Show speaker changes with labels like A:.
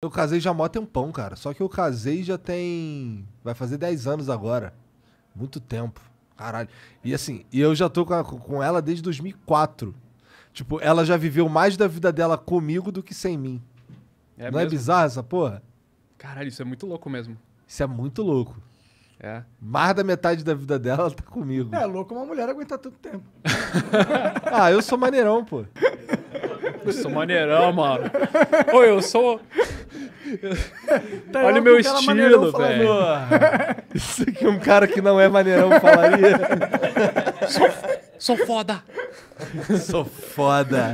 A: Eu casei já há mó tempão, cara. Só que eu casei já tem. Vai fazer 10 anos agora. Muito tempo. Caralho. E assim, e eu já tô com, a, com ela desde 2004. Tipo, ela já viveu mais da vida dela comigo do que sem mim. É Não é mesmo? é bizarro essa porra?
B: Caralho, isso é muito louco mesmo.
A: Isso é muito louco. É. Mais da metade da vida dela ela tá comigo. É
C: louco uma mulher aguentar tanto tempo.
A: ah, eu sou maneirão, pô.
B: Eu sou maneirão, mano.
A: Ô, eu sou. Tá Olha o meu estilo, velho. Ah. Isso aqui é um cara que
B: não é maneirão falaria. Sou, sou foda. Sou
D: foda.